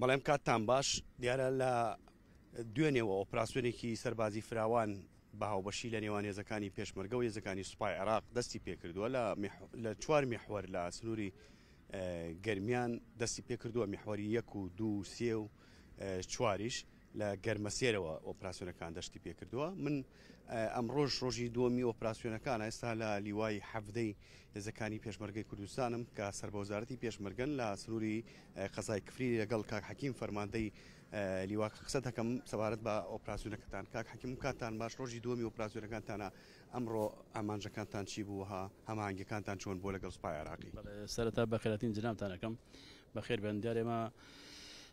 بەڵێم کاتتان باش دیارە لە دوێنێەوە ئۆپراسسیۆنێکی سەربازی فراوان بەهاوبەشی لە نێوان ێزەکانی پێشمەرگە و ێزەکانی سوپای عراق دەستی پێکردووە لە چوار میحوەر لە سنووری گەرمیان دەستی پێکردووە میحوەری یەک و دو سێ و چواریش لە گەرمەسێرەوە ئۆپراسسیۆنەکان دەشتی پێکردووە من ئەم ڕۆژ ڕۆژی دووەمی ئۆپراسسیۆنەکان ئێستا لە لیوای حەفدەی هێزەکانی پێشمەرگەی کوردستانم کە سەربەوزارەتی پێشمەرگن لە سروری قەزای کفری لەگەڵ کاک حەکیم فەرماندەی لیواک قسە دەکەم سەبارەت بە ئۆپراسسیۆنەکەتان کاک حەکیم کاتان باش ڕۆژی دووەمی ئۆپراسسیۆنەکانتانە ئەمڕۆ ئامانجەکانتان چی بووها هەماهنگەکانتان چۆن بۆ لەگەڵ سوپای عراقی سەرەتا بەخێرەتین جنامتانەکەم بەخێر بەندارێمە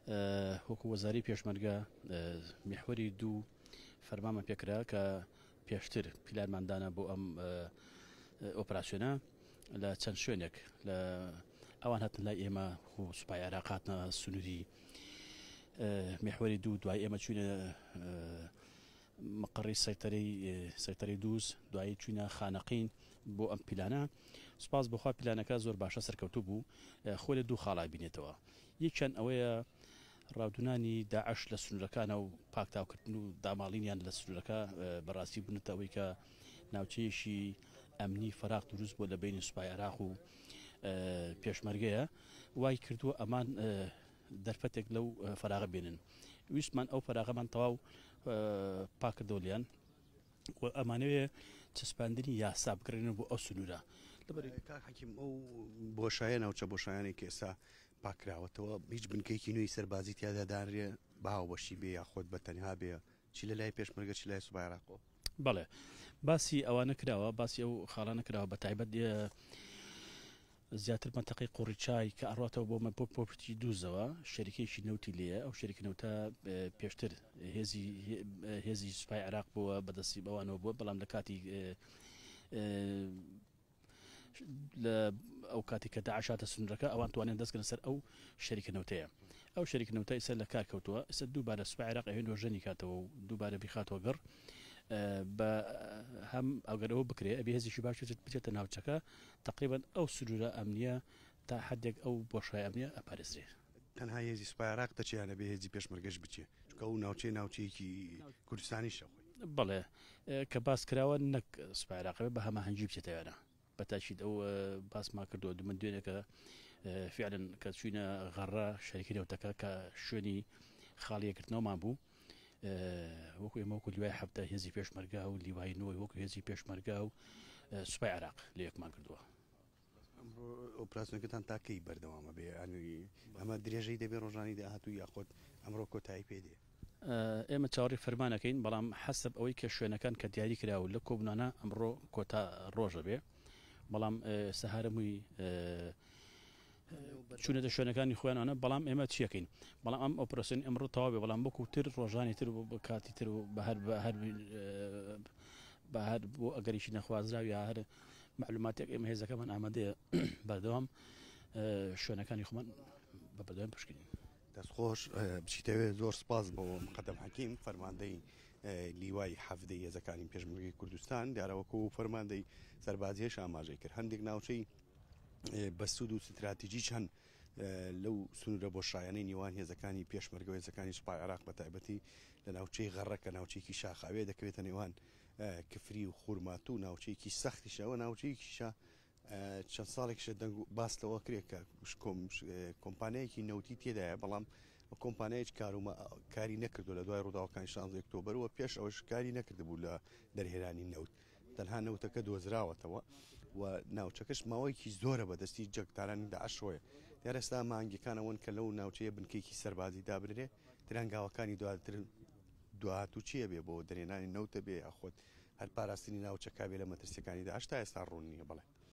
وەکو وەزاری پێشمەرگە میحوەری دوو فەرمامە پێکرا کە پێشتر پیلارماندانە بۆ ئەم ئۆپراسسیۆنە لە چەند شوێنێک لە ئەوان هەتن لای ئێمە و سوپای عراقاتە سنووری میحوەری دوو دوای ئێمە چوینە مقڕی سەتەری سەتەری دووس دوایی چوینە خانەقین بۆ ئەم پیلانە سوپاس بخوا پیلانەکە زۆر باشە سەرکەوتو بوو خۆ لە دوو خاڵا بینێتەوە یەکچەند ئەوەیە ڕاودونانی داعش لە سنوورەکانە و پاکتاوکردن و داماڵینیان لە سنوورەکە بەڕاستی بنتەوەی کە ناوچەیەشی ئەمنی فراق دروست بۆ لە بینی سوپای عراق و پێشمەرگەیە وای کردووە ئەمان دەرفەتێک لەو فراغە بێنن ویستمان ئەو فراغەمان تەواو پاکردۆلیان ئەمانەوێ چسپاندنی یاسا بکرێنن بۆ ئەو سنوورە لەبەر حکیم ئەو بۆشایە ناوچە بۆشایانی کێسا پاکراوەتەوە هیچ بنکەیەکی نوێی سەربازی تیادادارێ باو بەشی بێ یاخۆت بە تەنها بێ چی لە لای پێشمەرگە چی لای سوبایراقۆ بەڵێ باسی ئەوانە کراوە باسی ئەو خاڵانە کراوە بە تایبەت زیاتر منتەقی قوڕی چای کە ئەڕاتەوە بۆ من پۆپتی دووزەوە شەریکێکی نەوتی لێە ئەو شەریک نەوتە پێشتر هێزی هێزی سوپای عراق بووە بەدەستی بەوانەوە بووە بەڵام لە کاتی لە ئەو کاتی کە داعشاتە سنرەکە ئەوان توانێن دەستکردن سەر ئەو شەریکەنەوتەیە ئەو شەریکنەوتای سەر لە کار کەوتووە سەر دووبارە سوپ عێراق ئەوێن وەژەنی کاتەوە و دووبارە بیخاتەوە گەڕ بە هەم ئەگەرەوە بکرێت ئەبی هێزیشی باش بچێتە ناوچەکە تقریبان ئەو سرورە ئەمنیە تا حدێک ئەو بۆشای ئەمنیە ئەپارێزرێت. تەنها هێزی سوپایراق دەچیان لە بێهێزی پێشمەرگەش بچێ چکە و ناوچەی ناوچەیەکی کوردستانی شەخۆی بڵێ کە باس کراوە نەک سوپایراقەوە بە هەمە هەنجی بچێتەوەرە بەتاشید ئەو باسما کردو دومن دوێنەکە فعلن کە چوینە غەڕا شەرکی دەوتەکە کە شوێنی خاڵیەکردنەوەمان بوو وەکو ئێمەکو لیوای هەفتە هێزی پێشمەرگا و لیواینەوەی وەکو هێزی پێشمەرگا و سوپای عراق لە یەکمان کردووە ئۆپراسنەکەتان تاکەی بەردەوامە بێ ئەنووی ئەمە درێژەی دەبێ ڕۆژانی داهاتوو یاخۆت ئەمڕۆ کۆتایی پێدێ ئێمە چاوەڕی فەرمانەکەین بەڵام حەسب ئەوەی کە شوێنەکان کە دیاری کراوە لە کۆبنانە ئەمڕۆ کۆتا ڕۆژە بێ بەڵام سەهارەمووی چونەتە شوێنەکانی خۆیانانە بەڵام ئێمە چیەکەین بەڵام ئەم ئۆپرسن ئەمڕۆ تاوابێ بەڵام بکو تر ڕۆژانی تر بۆ کاتی تر و بە هەر بە هەر بە هەر بۆ ئەگەریشی نەخوازراوی هەر معلوماتێک ئێمە هێزەکەمان ئامادەیە بەردەوام شوێنەکانی خۆمان بە بەردەوام پشکین دەستخۆش بچیتەوێت زۆر سپاس بۆ قەدەم حەکیم فەرماندەی لیوای حەفدەی هێزەکانی پێشمەرگی کوردستان دیارەوەکو فەرماندەی سەربازیەش ئاماژەی کرد هەندێک ناوچەی بە سوود و ستراتیژی چەند لەو سنوورە بۆ شایانی نیوان هێزەکانی پێشمەرگەوە هێزەکانی سوپای عراق بە تایبەتی لە ناوچەی غەڕەکە ناوچێکی شاخاوێ دەکەوێتە نێوان کفری و خوورمات و ناوچەیەکی سەختیشەوە ناوچەیەکیشە چەند ساڵێکشە دەنگ باس لەوە کرێکە کۆمپانیایەکی نەوتی تێدایە بەڵام کۆمپانیایج کاری نەکردو لە دوای ڕووداوەکان شان ئۆکتۆبەرەوە پێش ئەوش کاری نەکردبوو لە دەرهێرانی نەوت تەنها نەوتەکە دۆزراوەتەوە و ناوچەکەش ماوەیەکی زۆرە بەدەستی جەکتارانی داعشۆیە دیارەستا مانگیەکانەوەن کە لەو ناوچەیە بنکەیەکی سەربازی دابرێ درانگاوەکانی دواتر دوات و چیە بێ بۆ دەرێنانی نەوتە بێ یاخۆت هەر پاراستنی ناوچەکە بێ لە مەترسیەکانی دا هشتا ئێستا ڕوون نیە بڵێت